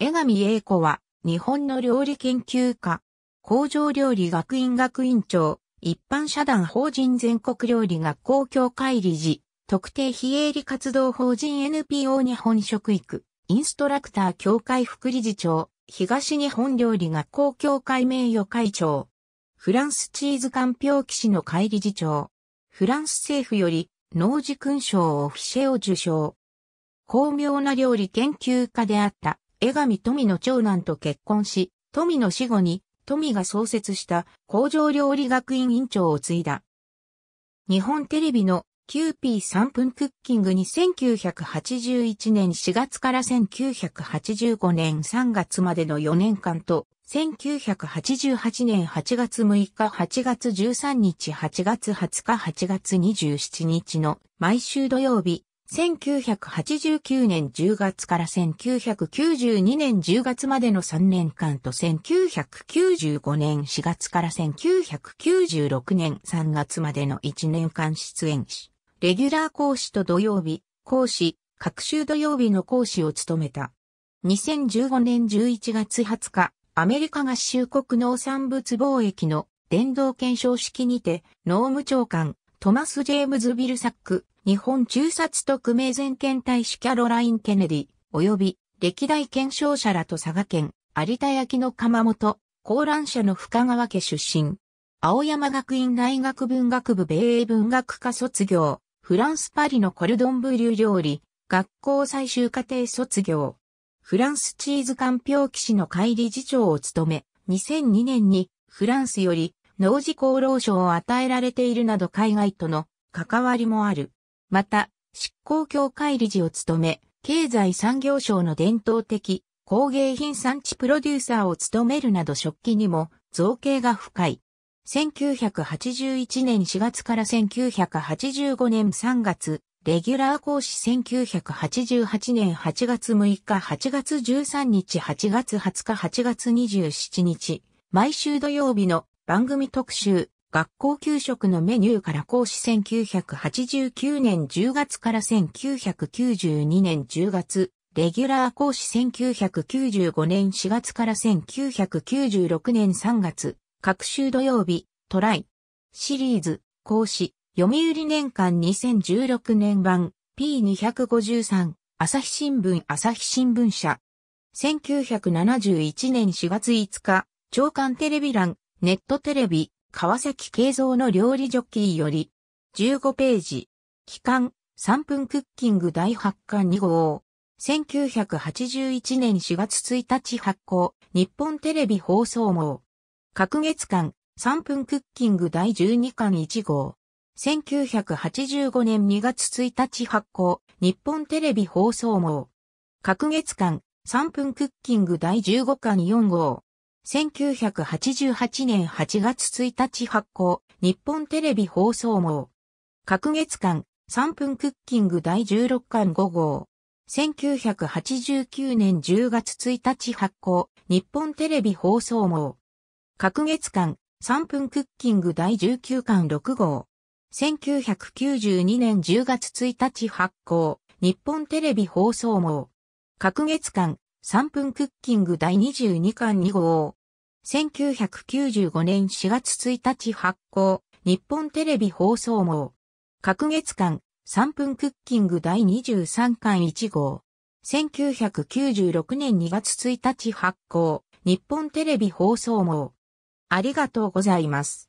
江上英子は、日本の料理研究家、工場料理学院学院長、一般社団法人全国料理学校協会理事、特定非営利活動法人 NPO 日本食育、インストラクター協会副理事長、東日本料理学校協会名誉会長、フランスチーズ鑑評騎士の会理事長、フランス政府より、農事勲章をフィシェを受賞。巧妙な料理研究家であった。江上富の長男と結婚し、富の死後に、富が創設した工場料理学院院長を継いだ。日本テレビの QP3 分クッキングに1981年4月から1985年3月までの4年間と、1988年8月6日8月13日8月20日8月27日の毎週土曜日1989年10月から1992年10月までの3年間と1995年4月から1996年3月までの1年間出演し、レギュラー講師と土曜日、講師、各週土曜日の講師を務めた。2015年11月20日、アメリカ合衆国農産物貿易の伝道検証式にて、農務長官、トマス・ジェームズ・ビルサック、日本中殺特命全権大使キャロライン・ケネディ、及び歴代検証者らと佐賀県、有田焼の鎌本、高覧社の深川家出身。青山学院大学文学部米英文学科卒業。フランスパリのコルドンブリュ料理、学校最終課程卒業。フランスチーズ鑑評騎士の会理事長を務め、2002年にフランスより農事功労賞を与えられているなど海外との関わりもある。また、執行協会理事を務め、経済産業省の伝統的工芸品産地プロデューサーを務めるなど食器にも造形が深い。1981年4月から1985年3月、レギュラー講師1988年8月6日、8月13日、8月20日、8月27日、毎週土曜日の番組特集、学校給食のメニューから講師1989年10月から1992年10月、レギュラー講師1995年4月から1996年3月、各週土曜日、トライ。シリーズ、講師、読売年間2016年版、P253、朝日新聞朝日新聞社。1971年4月5日、長官テレビ欄、ネットテレビ、川崎慶三の料理ジョッキーより、15ページ、期間、3分クッキング第8巻2号、1981年4月1日発行、日本テレビ放送網、各月間、3分クッキング第12巻1号、1985年2月1日発行、日本テレビ放送網。各月間、3分クッキング第15巻4号。1988年8月1日発行、日本テレビ放送網。各月間、3分クッキング第16巻5号。1989年10月1日発行、日本テレビ放送網。各月間、3分クッキング第19巻6号。1992年10月1日発行、日本テレビ放送網。各月間、3分クッキング第22巻2号。1995年4月1日発行、日本テレビ放送網。各月間、3分クッキング第23巻1号。1996年2月1日発行、日本テレビ放送網。ありがとうございます。